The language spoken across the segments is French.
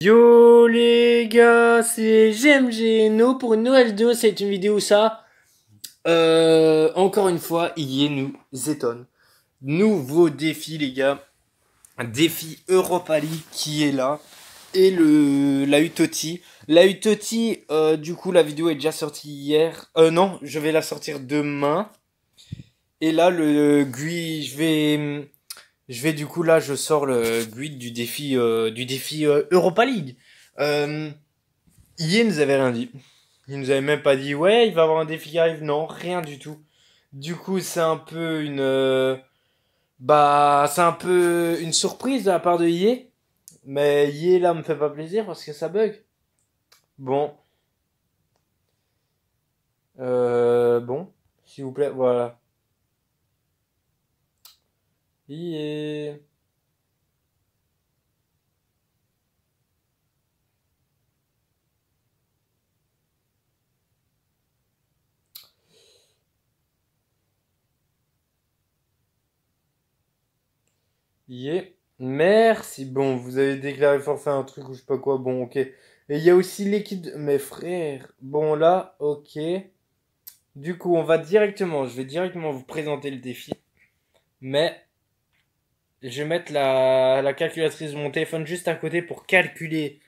Yo les gars, c'est GMG nous pour une nouvelle vidéo. C'est une vidéo ça, euh, encore une fois, il est nous étonne. Nouveau défi les gars, un défi Europa League qui est là et le la Utoti. La Utoti, euh, du coup, la vidéo est déjà sortie hier. Euh, non, je vais la sortir demain. Et là, le Gui, je vais je vais du coup là, je sors le guide du défi euh, du défi euh, Europa League. Euh, Yé nous avait rien dit. Il nous avait même pas dit ouais, il va avoir un défi qui arrive. Non, rien du tout. Du coup, c'est un peu une euh, bah, c'est un peu une surprise de la part de Yé. Mais Yé là me fait pas plaisir parce que ça bug. Bon. bon, s'il vous plaît, voilà. Yeah. Yeah. Merci. Bon, vous avez déclaré forfait un truc ou je sais pas quoi. Bon, ok. Et il y a aussi l'équipe. Mes frères. Bon, là, ok. Du coup, on va directement. Je vais directement vous présenter le défi. Mais je vais mettre la, la calculatrice de mon téléphone juste à côté pour calculer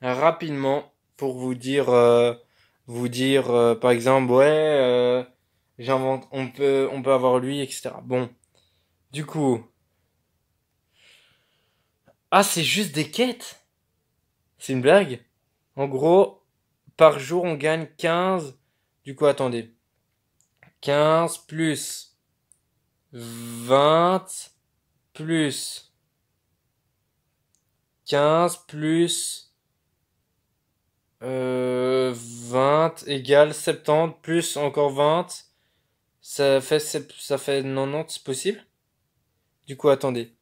rapidement pour vous dire euh, vous dire euh, par exemple ouais euh, j'invente on peut on peut avoir lui etc bon du coup ah c'est juste des quêtes c'est une blague en gros par jour on gagne 15 du coup attendez 15 plus 20 plus 15 plus 20 euh, égale 70 plus encore 20. Ça fait, ça fait 90, c'est possible Du coup, attendez.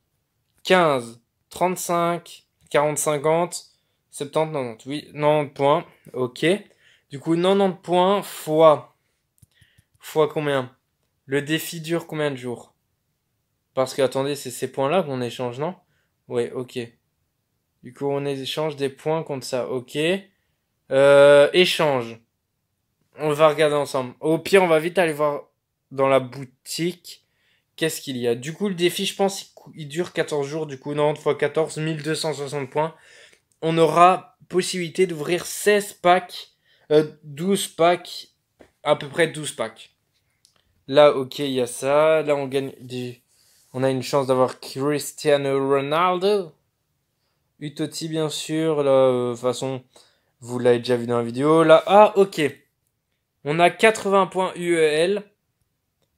15, 35, 40, 50, 70, 90. Oui, 90 points. Ok. Du coup, 90 points fois... Fois combien Le défi dure combien de jours parce que, attendez, c'est ces points-là qu'on échange, non Ouais, ok. Du coup, on échange des points contre ça, ok. Euh, échange. On va regarder ensemble. Au pire, on va vite aller voir dans la boutique. Qu'est-ce qu'il y a Du coup, le défi, je pense, il dure 14 jours. Du coup, 90 x 14, 1260 points. On aura possibilité d'ouvrir 16 packs, 12 euh, packs, à peu près 12 packs. Là, ok, il y a ça. Là, on gagne des on a une chance d'avoir Cristiano Ronaldo. Utoti, bien sûr. Euh, de toute façon, vous l'avez déjà vu dans la vidéo. Là, ah, ok. On a 80 points UEL.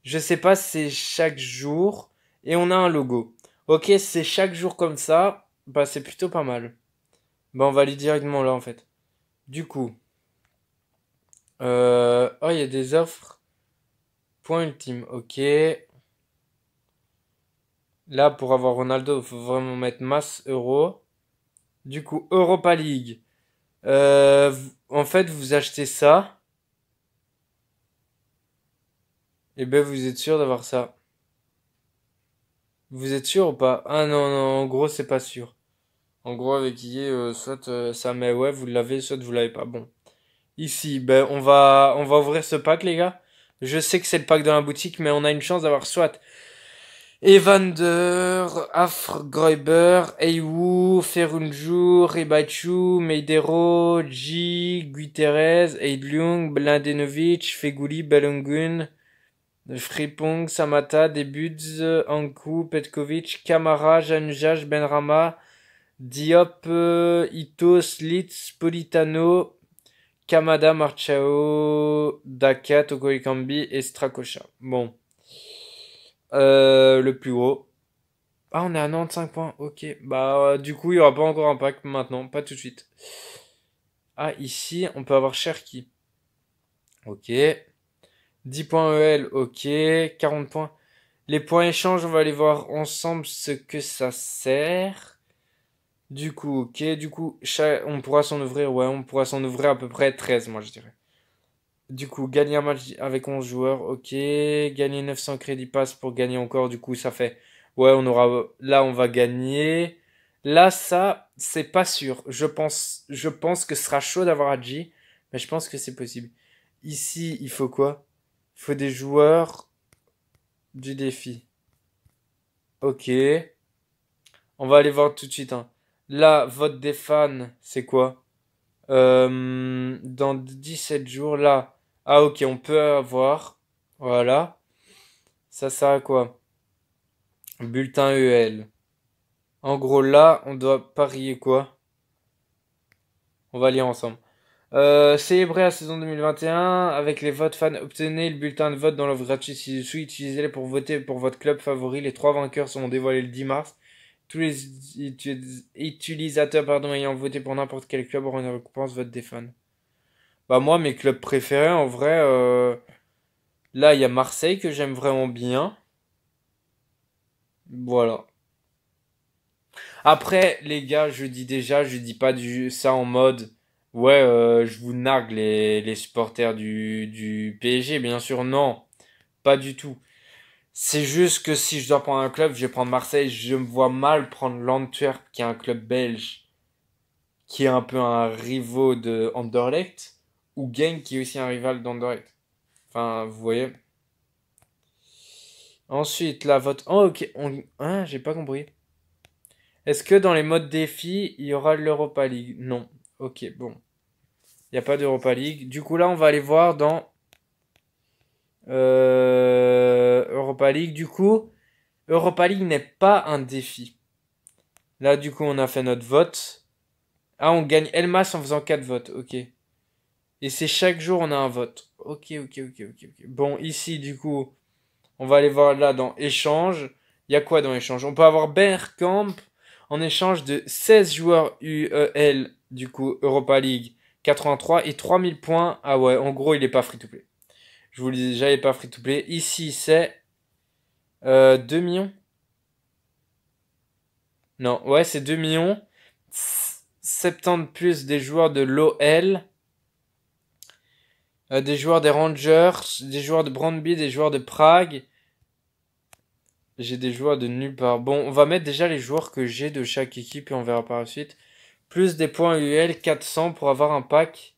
Je sais pas, c'est chaque jour. Et on a un logo. Ok, c'est chaque jour comme ça. Bah, c'est plutôt pas mal. Bah, on va aller directement là, en fait. Du coup. Euh, oh, il y a des offres. Point ultime. Ok. Là, pour avoir Ronaldo, il faut vraiment mettre masse euro. Du coup, Europa League. Euh, en fait, vous achetez ça. Et eh ben, vous êtes sûr d'avoir ça. Vous êtes sûr ou pas Ah non, non, en gros, c'est pas sûr. En gros, avec qui euh, soit euh, ça, mais ouais, vous l'avez, soit vous l'avez pas. Bon. Ici, ben, on va, on va ouvrir ce pack, les gars. Je sais que c'est le pack dans la boutique, mais on a une chance d'avoir soit Evander, Afgroiber, Eiwu, Ferunju, Ribachu, Meidero, G, Guiterez, Eidlung, Blindenovic, Feguli, Belungun, Fripong, Samata, Debuds, Anku, Petkovic, Kamara, Janujaj, Benrama, Diop, Itos, Litz, Politano, Kamada, Marchao, Daka, Tokoikambi et Strakosha. Bon. Euh, le plus haut. Ah, on est à 95 points. Ok. Bah, euh, du coup, il n'y aura pas encore un pack maintenant. Pas tout de suite. Ah, ici, on peut avoir Cherki. Ok. 10 points EL. Ok. 40 points. Les points échanges, on va aller voir ensemble ce que ça sert. Du coup, ok. Du coup, on pourra s'en ouvrir. Ouais, on pourra s'en ouvrir à peu près 13, moi, je dirais. Du coup, gagner un match avec 11 joueurs, ok. Gagner 900 crédits pass pour gagner encore. Du coup, ça fait. Ouais, on aura. Là, on va gagner. Là, ça, c'est pas sûr. Je pense, je pense que ce sera chaud d'avoir Adji, mais je pense que c'est possible. Ici, il faut quoi Il faut des joueurs du défi. Ok. On va aller voir tout de suite. Hein. Là, vote des fans, c'est quoi euh, Dans 17 jours, là, ah ok, on peut avoir. Voilà. Ça sert à quoi Bulletin EL. En gros, là, on doit parier quoi On va lire ensemble. Euh, célébrer la saison 2021 avec les votes fans. Obtenez le bulletin de vote dans l'offre gratuite ci-dessous. Utilisez-le pour voter pour votre club favori. Les trois vainqueurs seront dévoilés le 10 mars. Tous les utilisateurs pardon, ayant voté pour n'importe quel club auront une récompense vote des fans. Bah, moi, mes clubs préférés, en vrai, euh, là, il y a Marseille que j'aime vraiment bien. Voilà. Après, les gars, je dis déjà, je dis pas du, ça en mode, ouais, euh, je vous nargue les, supporters du, du PSG, bien sûr, non, pas du tout. C'est juste que si je dois prendre un club, je vais prendre Marseille. Je me vois mal prendre l'Antwerp, qui est un club belge, qui est un peu un rivaux de Anderlecht ou Gang qui est aussi un rival d'Anderlecht. Enfin, vous voyez. Ensuite, la vote. Oh, ok. Ah, j'ai pas compris. Est-ce que dans les modes défi, il y aura l'Europa League Non. Ok, bon. Il n'y a pas d'Europa League. Du coup, là, on va aller voir dans euh, Europa League. Du coup, Europa League n'est pas un défi. Là, du coup, on a fait notre vote. Ah, on gagne Elmas en faisant 4 votes. Ok. Et c'est chaque jour, on a un vote. Ok, ok, ok, ok, ok. Bon, ici, du coup, on va aller voir là dans échange. Il y a quoi dans échange On peut avoir Bergkamp en échange de 16 joueurs UEL, du coup, Europa League 83 et 3000 points. Ah ouais, en gros, il n'est pas free to play. Je vous le dis déjà, il n'est pas free to play. Ici, c'est 2 euh, millions. Non, ouais, c'est 2 millions. 70 plus des joueurs de l'OL euh, des joueurs des Rangers, des joueurs de Brandby, des joueurs de Prague. J'ai des joueurs de nulle part. Bon, on va mettre déjà les joueurs que j'ai de chaque équipe et on verra par la suite. Plus des points UL, 400 pour avoir un pack.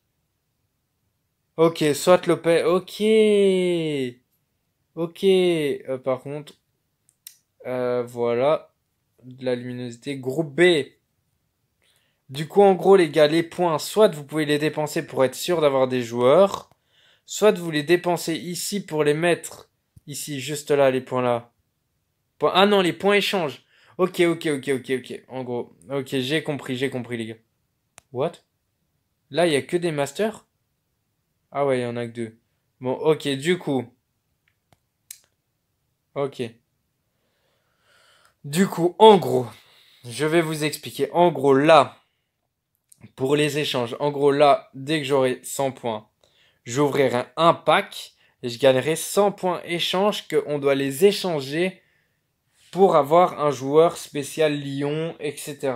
Ok, soit Lopez. Ok. Ok. Euh, par contre, euh, voilà. De la luminosité. Groupe B. Du coup, en gros, les gars, les points, soit vous pouvez les dépenser pour être sûr d'avoir des joueurs, Soit vous les dépensez ici pour les mettre ici, juste là, les points là. Ah non, les points échangent Ok, ok, ok, ok, ok. En gros, ok, j'ai compris, j'ai compris, les gars. What Là, il n'y a que des masters Ah ouais, il n'y en a que deux. Bon, ok, du coup. Ok. Du coup, en gros, je vais vous expliquer. En gros, là, pour les échanges, en gros, là, dès que j'aurai 100 points, j'ouvrirai un pack et je gagnerai 100 points échange qu'on doit les échanger pour avoir un joueur spécial Lyon, etc.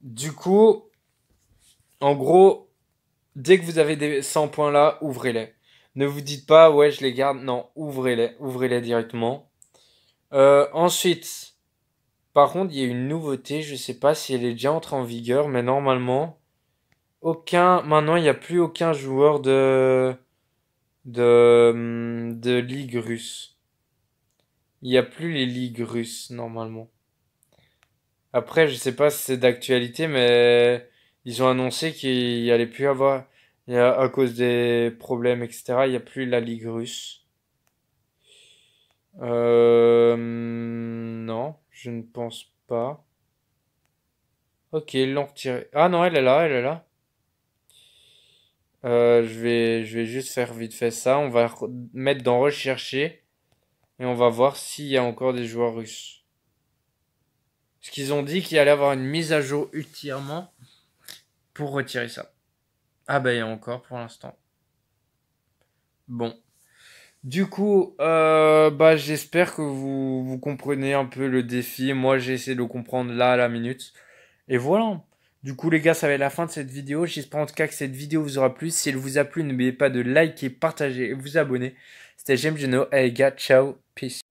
Du coup, en gros, dès que vous avez des 100 points là, ouvrez-les. Ne vous dites pas, ouais, je les garde. Non, ouvrez-les. Ouvrez-les directement. Euh, ensuite, par contre, il y a une nouveauté. Je ne sais pas si elle est déjà entrée en vigueur, mais normalement, aucun. Maintenant, il n'y a plus aucun joueur de. de. Hum, de ligue russe. Il n'y a plus les ligues russes, normalement. Après, je sais pas si c'est d'actualité, mais ils ont annoncé qu'il n'y allait plus avoir. à cause des problèmes, etc., il n'y a plus la ligue russe. Euh, non, je ne pense pas. Ok, ils l'ont retiré. Ah non, elle est là, elle est là. Euh, je, vais, je vais juste faire vite fait ça. On va mettre dans rechercher et on va voir s'il y a encore des joueurs russes. ce qu'ils ont dit qu'il allait avoir une mise à jour ultérieurement pour retirer ça. Ah bah il y a encore pour l'instant. Bon. Du coup, euh, bah, j'espère que vous, vous comprenez un peu le défi. Moi, j'ai essayé de le comprendre là à la minute. Et voilà. Du coup, les gars, ça va être la fin de cette vidéo. J'espère en tout cas que cette vidéo vous aura plu. Si elle vous a plu, n'oubliez pas de liker, partager et vous abonner. C'était James Geno. Allez, les gars, ciao, peace.